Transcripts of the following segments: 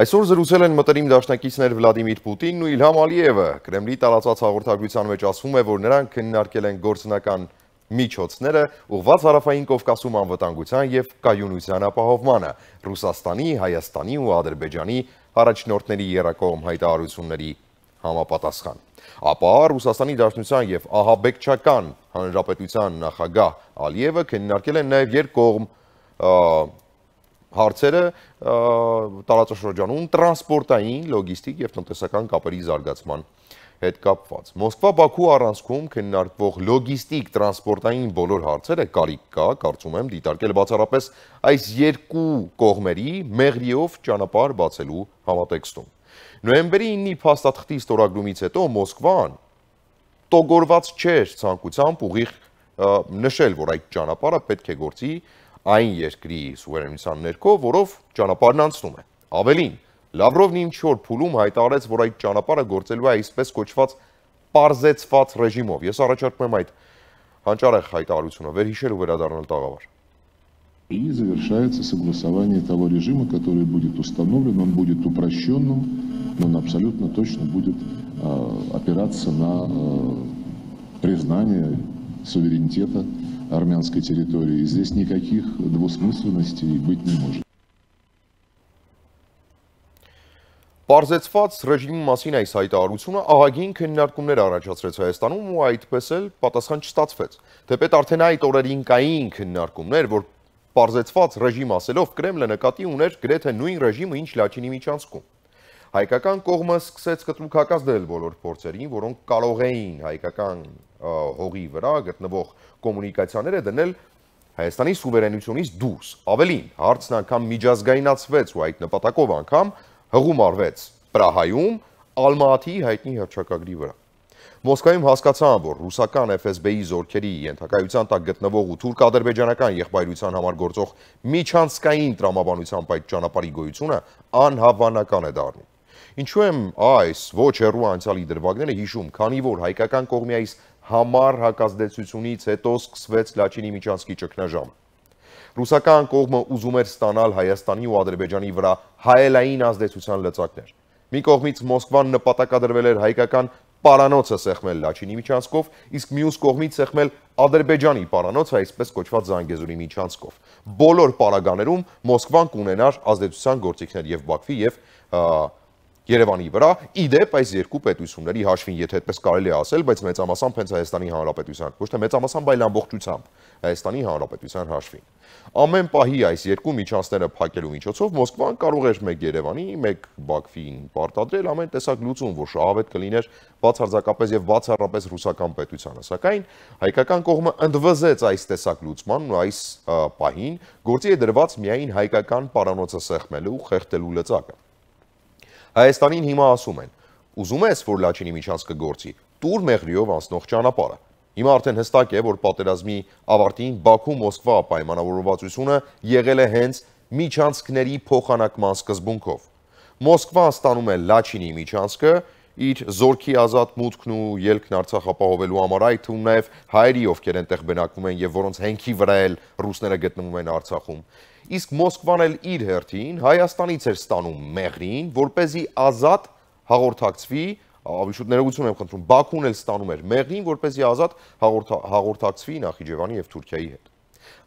Այսօր զրուցել են մտերիմ դաշնակիցներ Վլադիմիր Պուտինն ու Իլհամ Ալիևը։ Կրեմլի տարածած հաղորդագրության մեջ ասվում է, որ նրանք քննարկել են գործնական միջոցները ուղված հարավային Կովկասում անվտանգության եւ կայունության ապահովմանը, Ռուսաստանի, Հայաստանի ու Ադրբեջանի առաջնորդների երակողմ հայտարարությունների համապատասխան։ Ապա Ռուսաստանի Դաշնության եւ Ահաբեկչական Հանրապետության նախագահ Ալիևը քննարկել են նաեւ երկկողմ հարցերը տարածաշրջանում տրանսպորտային, լոգիստիկ եւ տնտեսական կապերի զարգացման հետ կապված։ Մոսկվա-Բաքու առանցքում քննարկվող լոգիստիկ տրանսպորտային բոլոր հարցերը կարիք կա, կարծում եմ, դիտարկել բացառապես այս երկու կողմերի մեղրիով ճանապարհ բացելու համատեքստում։ Նոյեմբերի 9-ի փաստաթղթի ստորագրումից հետո Մոսկվան տոգորված չէր ցանկությամբ ուղիղ նշել, որ այդ ճանապարհը պետք է գործի այն երկրի սուվերենության ներքո, որով ճանապարհն անցնում է։ Ավելին, Լավրովն ինչ որ փուլում հայտարարեց, որ այդ ճանապարհը գործելու է այսպես կոչված պարզեցված ռեժիմով։ Ես առաջարկում եմ այդ հանճարեղ հայտարարությունը վերհիշել ու վերադառնալ տաղավար։ И завершается согласование того режима, который будет установлен, он будет упрощенным, но он абсолютно точно будет э, опираться на э, признание суверенитета армянской территории. Здесь никаких двусмысленностей быть не может. Պարզեցված ռեժիմի մասին այս հայտարարությունը ահագին քննարկումներ առաջացրեց Հայաստանում ու այդպես էլ պատասխան չստացվեց։ Թեպետ արդեն այդ օրերին կային քննարկումներ, որ պարզեցված ռեժիմ ասելով Կրեմլը նկատի ուներ գրեթե նույն ռեժիմը, ինչ Լաչինի միջանցքում։ Հայկական կողմը սկսեց կտրուկակազդել բոլոր փորձերին, որոնք կարող էին հայկական հողի վրա գտնվող կոմունիկացիաները դնել Հայաստանի սուվերենությունից դուրս։ Ավելին, հարցն անգամ միջազգայինացվեց ու այդ նպատակով անգամ հղում արվեց Պրահայում Ալմաաթիի հայտնի հրճակագրի վրա։ Մոսկվայում հասկացան, որ ռուսական FSB-ի զորքերի ենթակայության տակ գտնվող ու թուրք-ադրբեջանական եղբայրության համար գործող միջանցքային տրամաբանության պայտ ճանապարհի գոյությունը անհավանական է դառնում։ Ինչու եմ այս ոչ հեռու անցյալի դրվագները հիշում, քանի որ հայկական կողմի այս համար հակազդեցությունից հետո սկսվեց Լաչինի Միջանցքի ճգնաժամը։ Ռուսական կողմը ուզում էր ստանալ Հայաստանի ու Ադրբեջանի վրա հայելային ազդեցության լծակներ։ Մի կողմից Մոսկվան նպատակադրվել էր հայկական պարանոցը սեղմել Լաչինի միջանցքով, իսկ մյուս կողմից սեղմել Ադրբեջանի պարանոցը այսպես կոչված Զանգեզուրի միջանցքով։ Բոլոր պարագաներում Մոսկվան կունենար ազդեցության գործիքներ եւ Բաքվի եւ և, և Երևանի վրա։ Իդեպ այս երկու պետությունների հաշվին, եթե այդպես կարելի է ասել, բայց մեծամասամբ հենց Հայաստանի Հանրապետության, ոչ թե մեծամասամբ, այլ ամբողջությամբ Հայաստանի Հանրապետության հաշվին։ Ամեն պահի այս երկու միջանցները փակելու միջոցով Մոսկվան կարող էր մեկ Երևանի, մեկ Բաքվին պարտադրել ամեն տեսակ լուծում, որ շահավետ կլիներ բացարձակապես եւ բացառապես ռուսական պետությանը, սակայն հայկական կողմը ընդվզեց այս տեսակ լուծմանն ու այս պահին գործի է դրված միայն հայկական պարանոցը սեղմելու, խեղդելու լծակը։ Հայաստանին հիմա ասում են. ուզում ես, որ Լաչինի միջանց կգործի Տուր Մեղրիով անցնող ճանապարհը։ Հիմա արդեն հստակ է, որ պատերազմի ավարտին Բաքու-Մոսկվա պայմանավորվածությունը եղել է հենց միջանցքների փոխանակման սկզբունքով։ Մոսկվան ստանում է Լաչինի միջանցքը իր զորքի ազատ մուտքն ու ելքն Արցախ ապահովելու համար, այդ թվում նաև հայերի, ովքեր այնտեղ բնակվում են եւ որոնց հենքի վրա էլ ռուսները գտնվում են Արցախում։ Իսկ Մոսկվան էլ իր հերթին Հայաստանից էր ստանում մեղրին, որ เป զի ազատ հաղորդակցվի ավելի շուտ ներողություն եմ խնդրում, Բաքուն էլ ստանում էր մեղրին, որպեսզի ազատ հաղորդակցվի Նախիջևանի եւ Թուրքիայի հետ։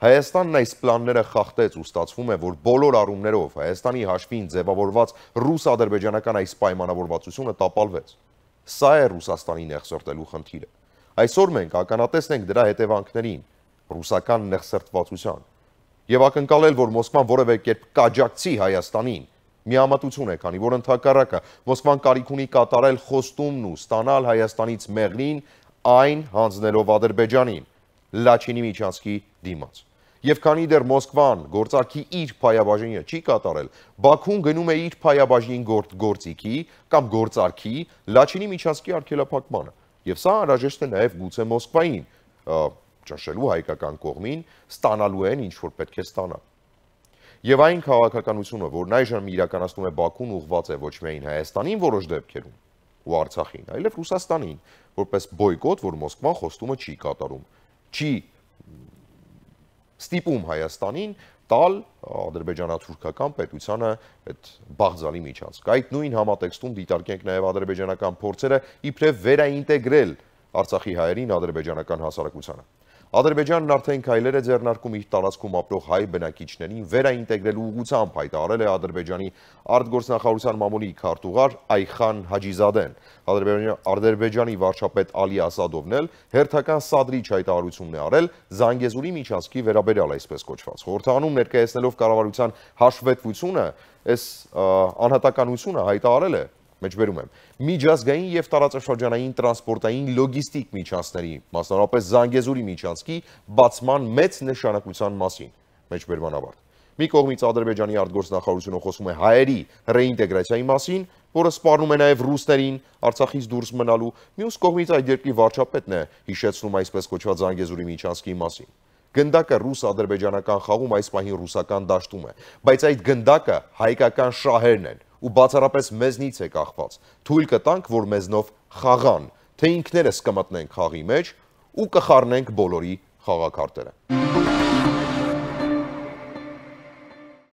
Հայաստանն այս պլանները խախտեց ու ստացվում է, որ բոլոր առումներով Հայաստանի հաշվին ձևավորված ռուս-ադրբեջանական այս պայմանավորվածությունը տապալվեց։ Սա է Ռուսաստանի նեղսրտելու խնդիրը։ Այսօր մենք ականատեսն ենք դրա հետևանքներին՝ ռուսական նեղսրտվածության։ Եվ ակնկալել, որ Մոսկվան որևէ կերպ կաջակցի Հայաստանին, միամտություն է, քանի որ ընդհակառակը Մոսկվան կարիք ունի կատարել խոստումն ու ստանալ Հայաստանից մեղրին, այն հանձնելով Ադրբեջանին։ Լաչինի միջանցքի դիմաց։ Եվ քանի դեռ Մոսկվան գործարքի իր փայաբաժինը չի կատարել, Բաքուն գնում է իր փայաբաժին գործ գործիքի կամ գործարքի Լաչինի միջազգի արգելափակմանը։ Եվ սա անհրաժեշտ է նաև գուցե Մոսկվային ճնշելու հայկական կողմին ստանալու են ինչ որ պետք է ստանա։ Եվ այն քաղաքականությունը, որն այժմ իրականացնում է Բաքուն, ուղղված է ոչ միայն Հայաստանին որոշ դեպքերում ու Արցախին, այլև Ռուսաստանին, որպես բոյկոտ, որ Մոսկվան խոստումը չի կատարում։ Չի ստիպում Հայաստանին տալ ադրբեջանա-թուրքական պետությանը այդ բաղձալի միջանցք։ Այդ նույն համատեքստում դիտարկենք նաև ադրբեջանական փորձերը իբրև վերաինտեգրել Արցախի հայերին ադրբեջանական հասարակությանը։ Ադրբեջանն արդեն քայլեր է ձեռնարկում իր տարածքում ապրող հայ բնակիչներին վերաինտեգրելու ուղղությամբ, հայտարարել է Ադրբեջանի արտգործնախարարության մամուլի քարտուղար Այխան Հաջիզադեն։ Ադրբեջանի վարչապետ Ալի Ասադովն էլ հերթական սադրիչ հայտարարությունն է արել Զանգեզուրի միջանցքի վերաբերյալ այսպես կոչված։ Խորհրդանում ներկայացնելով կառավարության հաշվետվությունը, այս անհատականությունը հայտարարել է Մեջբերում եմ։ Միջազգային եւ տարածաշրջանային տրանսպորտային լոգիստիկ միջանցների, մասնարարապես Զանգեզուրի միջանցքի բացման մեծ նշանակության մասին։ Մեջբերման ավարտ։ Մի կողմից Ադրբեջանի արտգործնախարարությունը խոսում է հայերի ռեինտեգրացիայի մասին, որը սպառնում է նաև ռուսներին Արցախից դուրս մնալու։ Մյուս կողմից այդ երկրի վարչապետն է հիշեցնում այսպես կոչված Զանգեզուրի միջանցքի մասին։ Գնդակը ռուս-ադրբեջանական խաղում այս պահին ռուսական դաշտում է, բայց այդ գնդակը հայկական շահերն են, ու բացառապես մեզնից է կախված։ Թույլ կտանք, որ մեզնով խաղան, թե ինքներս կմտնենք խաղի մեջ ու կխառնենք բոլորի խաղակարտերը։